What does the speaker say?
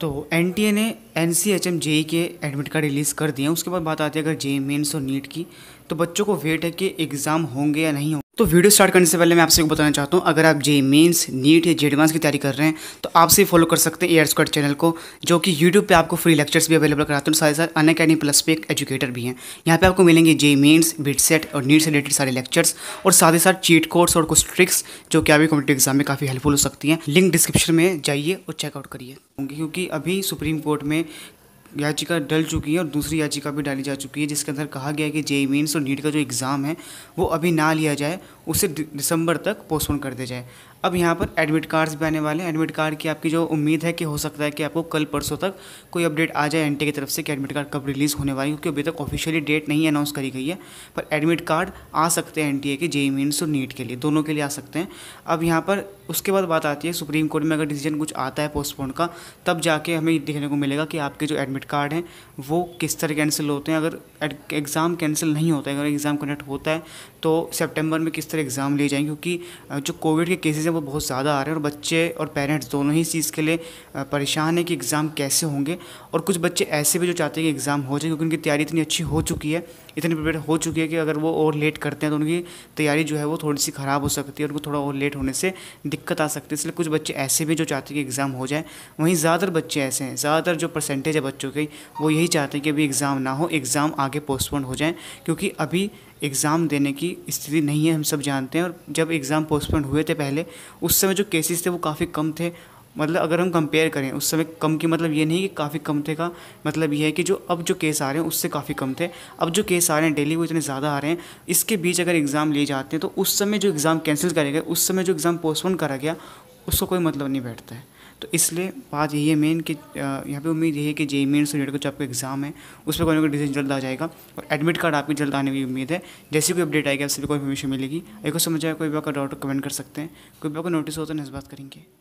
तो N T A ने N C H M J के एडमिट कार्ड रिलीज़ कर दिए उसके बाद बात आती है अगर जे मेन्स e और नीट e की तो बच्चों को वेट है कि एग्ज़ाम होंगे या नहीं होंगे तो वीडियो स्टार्ट करने से पहले मैं आपसे बताना चाहता हूँ अगर आप जे मेन्स नीट या जे एडवांस की तैयारी कर रहे हैं तो आपसे फॉलो कर सकते हैं एयर स्क्वाड चैनल को जो कि यूट्यूब पे आपको फ्री लेक्चर्स भी अवेलेबल कराते हैं साथ ही साथ अन अकेडमी प्लस पे एक एजुकेटर भी हैं यहाँ पे आपको मिलेंगे जे मेन्स बिट सेट और नीट से रिलेटेड सारे लेक्चर्स और साथ ही साथ चीट कोड्स और कुछ ट्रिक्स जो कि आपकी कॉम्पिटेटिव एग्जाम में काफ़ी हेल्पफुल हो सकती हैं लिंक डिस्क्रिप्शन में जाइए और चेकआउट करिए क्योंकि अभी सुप्रीम कोर्ट में याचिका डल चुकी है और दूसरी याचिका भी डाली जा चुकी है जिसके अंदर कहा गया है कि जेई मीन्स और नीट का जो एग्ज़ाम है वो अभी ना लिया जाए उसे दिसंबर तक पोस्टपोन कर दिया जाए अब यहाँ पर एडमिट कार्ड्स भी आने वाले हैं एडमिट कार्ड की आपकी जो उम्मीद है कि हो सकता है कि आपको कल परसों तक कोई अपडेट आ जाए एन की तरफ से कि एडमिट कार्ड कब रिलीज़ होने वाली क्योंकि अभी तक ऑफिशियली डेट नहीं अनाउंस करी गई है पर एडमिट कार्ड आ सकते हैं एन के जे मीनस और नीट के लिए दोनों के लिए आ सकते हैं अब यहाँ पर उसके बाद बात आती है सुप्रीम कोर्ट में अगर डिसीजन कुछ आता है पोस्टपोन का तब जाके हमें देखने को मिलेगा कि आपके जो एडमिट कार्ड हैं वो किस तरह कैंसिल होते हैं अगर एग्ज़ाम कैंसिल नहीं होता है अगर एग्ज़ाम कनेक्ट होता है तो सेप्टेम्बर में किस तरह एग्ज़ाम लिए जाएंगे क्योंकि जो कोविड के केसेज चीज़ें वो बहुत ज़्यादा आ रहे हैं और बच्चे और पेरेंट्स दोनों ही चीज़ के लिए परेशान हैं कि एग्ज़ाम कैसे होंगे और कुछ बच्चे ऐसे भी जो चाहते हैं कि एग्ज़ाम हो जाए क्योंकि उनकी तैयारी इतनी अच्छी हो चुकी है इतनी प्रिपेयर हो चुकी है कि अगर वो और लेट करते हैं तो उनकी तैयारी जो है वो थोड़ी सी ख़राब हो सकती है उनको थोड़ा और लेट होने से दिक्कत आ सकती है इसलिए कुछ बच्चे ऐसे भी जो चाहते हैं कि एग्ज़ाम हो जाए वहीं ज़्यादातर बच्चे ऐसे हैं ज़्यादातर जो परसेंटेज है बच्चों की वो यही चाहते हैं कि अभी एग्ज़ाम ना हो एग्ज़ाम आगे पोस्टपोन हो जाएँ क्योंकि अभी एग्ज़ाम देने की स्थिति नहीं है हम सब जानते हैं और जब एग्ज़ाम पोस्टपोन हुए थे पहले उस समय जो केसेस थे वो काफ़ी कम थे मतलब अगर हम कंपेयर करें उस समय कम की मतलब ये नहीं कि काफ़ी कम थे का मतलब ये है कि जो अब जो केस आ रहे हैं उससे काफ़ी कम थे अब जो केस आ रहे हैं डेली वो इतने ज़्यादा आ रहे हैं इसके बीच अगर एग्ज़ाम लिए जाते हैं तो उस समय जो एग्ज़ाम कैंसिल करे गए उस समय जो एग्ज़ाम पोस्टपोन करा गया उसको कोई मतलब नहीं बैठता है तो इसलिए बात यही है मेन कि यहाँ पे उम्मीद यही है कि जे मेन स्टूडेंट का जो आपका एग्ज़ाम है उस पर कोई डिसीजन जल्द आ जाएगा और एडमिट कार्ड आपकी जल्द आने की उम्मीद है जैसी कोई अपडेट आएगी भी कोई इन्फॉर्मेशन मिलेगी एक को समझ आए कोई भी आपका डाउट कमेंट कर सकते हैं कोई भी आपको नोटिस हो तो नजबात करेंगे